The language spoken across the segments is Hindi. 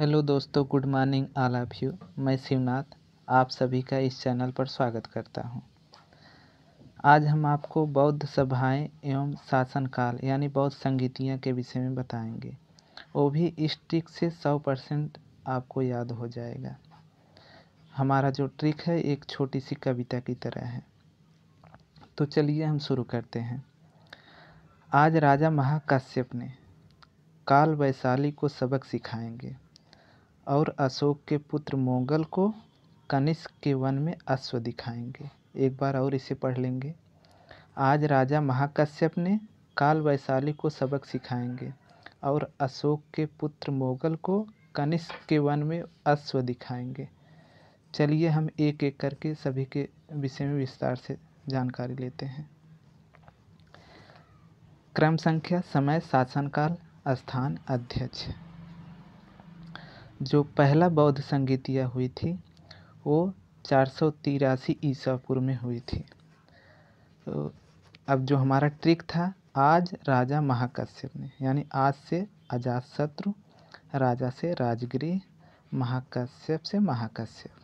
हेलो दोस्तों good morning all of you मैं शिवनाथ आप सभी का इस चैनल पर स्वागत करता हूं। आज हम आपको बौद्ध सभाएं एवं शासनकाल यानी बौद्ध संगीतियाँ के विषय में बताएंगे वो भी इस ट्रिक से सौ परसेंट आपको याद हो जाएगा हमारा जो ट्रिक है एक छोटी सी कविता की तरह है तो चलिए हम शुरू करते हैं आज राजा महाकाश्यप ने काल वैशाली को सबक सिखाएंगे और अशोक के पुत्र मोगल को कनिष्क के वन में अश्व दिखाएंगे एक बार और इसे पढ़ लेंगे आज राजा महाकश्यप ने काल वैशाली को सबक सिखाएंगे और अशोक के पुत्र मोगल को कनिष्क के वन में अश्व दिखाएंगे चलिए हम एक एक करके सभी के विषय में विस्तार से जानकारी लेते हैं क्रम संख्या समय शासनकाल स्थान अध्यक्ष जो पहला बौद्ध संगीतिया हुई थी वो चार सौ तिरासी ईसापुर में हुई थी तो अब जो हमारा ट्रिक था आज राजा महाकश्यप ने यानी आज से अजातशत्रु राजा से राजगिरी महाकश्यप से महाकश्यप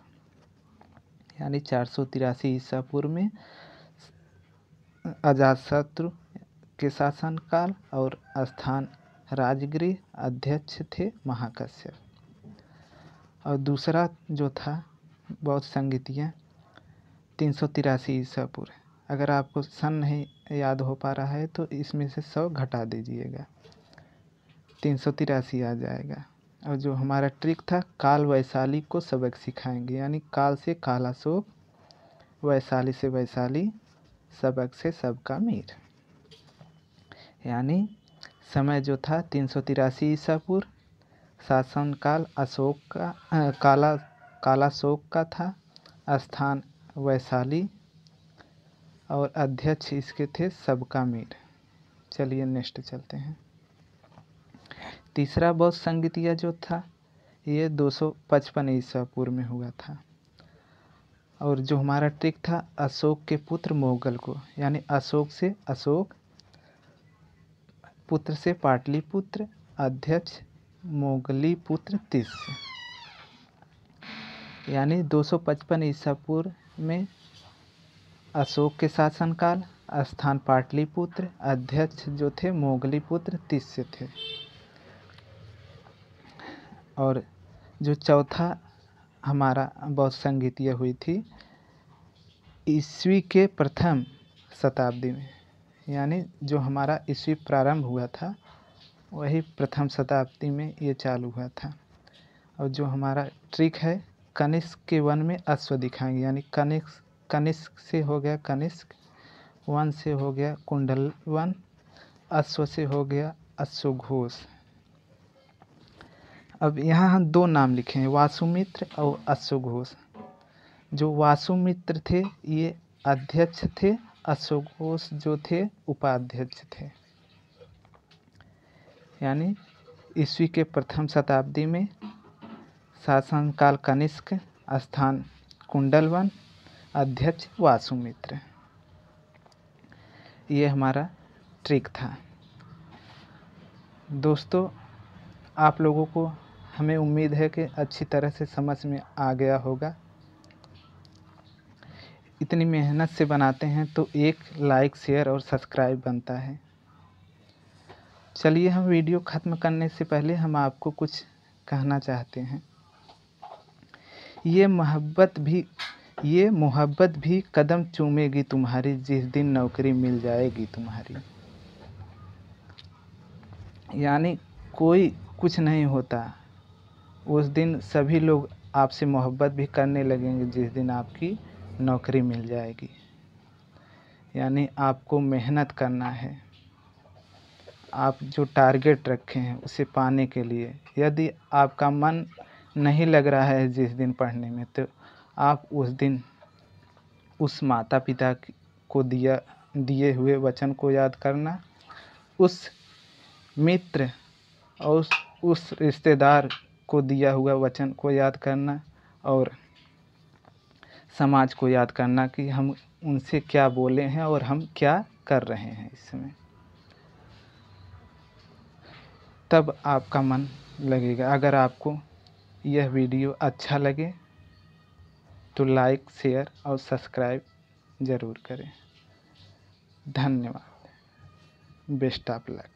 यानी चार सौ तिरासी ईसापुर में में अजातशत्रु के शासनकाल और स्थान राजगिरी अध्यक्ष थे महाकश्यप और दूसरा जो था बौद्ध संगीतियाँ तीन सौ तिरासी ईसा पूर्व अगर आपको सन नहीं याद हो पा रहा है तो इसमें से सौ घटा दीजिएगा तीन सौ तिरासी आ जाएगा और जो हमारा ट्रिक था काल वैशाली को सबक सिखाएंगे यानी काल से काला सोप वैशाली से वैशाली सबक से सबका मीर यानी समय जो था तीन सौ तिरासी ईसा पूर्व शासनकाल अशोक का काला कालाशोक का था स्थान वैशाली और अध्यक्ष इसके थे सबका मीर चलिए नेक्स्ट चलते हैं तीसरा बौद्ध संगीतिया जो था ये 255 ईसा पूर्व में हुआ था और जो हमारा ट्रिक था अशोक के पुत्र मोगल को यानी अशोक से अशोक पुत्र से पाटलिपुत्र अध्यक्ष मोगली पुत्र तिस्य यानी 255 ईसा पूर्व में अशोक के शासनकाल स्थान पाटलिपुत्र अध्यक्ष जो थे मोगली पुत्र तिस्य थे और जो चौथा हमारा बौद्ध संगीत यह हुई थी ईस्वी के प्रथम शताब्दी में यानी जो हमारा ईस्वी प्रारंभ हुआ था वही प्रथम शताब्दी में ये चालू हुआ था और जो हमारा ट्रिक है कनिष्क के वन में अश्व दिखाएंगे यानी कनिष्क कनिष्क से हो गया कनिष्क वन से हो गया कुंडल वन अश्व से हो गया अश्व घोष अब यहाँ हम दो नाम लिखे हैं वासुमित्र और अश्व घोष जो वासुमित्र थे ये अध्यक्ष थे अशोक घोष जो थे उपाध्यक्ष थे यानी ईस्वी के प्रथम शताब्दी में शासनकाल कनिष्क स्थान कुंडलवन अध्यक्ष वासुमित्र ये हमारा ट्रिक था दोस्तों आप लोगों को हमें उम्मीद है कि अच्छी तरह से समझ में आ गया होगा इतनी मेहनत से बनाते हैं तो एक लाइक शेयर और सब्सक्राइब बनता है चलिए हम वीडियो ख़त्म करने से पहले हम आपको कुछ कहना चाहते हैं ये मोहब्बत भी ये मोहब्बत भी कदम चूमेगी तुम्हारी जिस दिन नौकरी मिल जाएगी तुम्हारी यानी कोई कुछ नहीं होता उस दिन सभी लोग आपसे मोहब्बत भी करने लगेंगे जिस दिन आपकी नौकरी मिल जाएगी यानी आपको मेहनत करना है आप जो टारगेट रखे हैं उसे पाने के लिए यदि आपका मन नहीं लग रहा है जिस दिन पढ़ने में तो आप उस दिन उस माता पिता को दिया दिए हुए वचन को याद करना उस मित्र और उस, उस रिश्तेदार को दिया हुआ वचन को याद करना और समाज को याद करना कि हम उनसे क्या बोले हैं और हम क्या कर रहे हैं इसमें तब आपका मन लगेगा अगर आपको यह वीडियो अच्छा लगे तो लाइक शेयर और सब्सक्राइब ज़रूर करें धन्यवाद बेस्ट ऑफ लक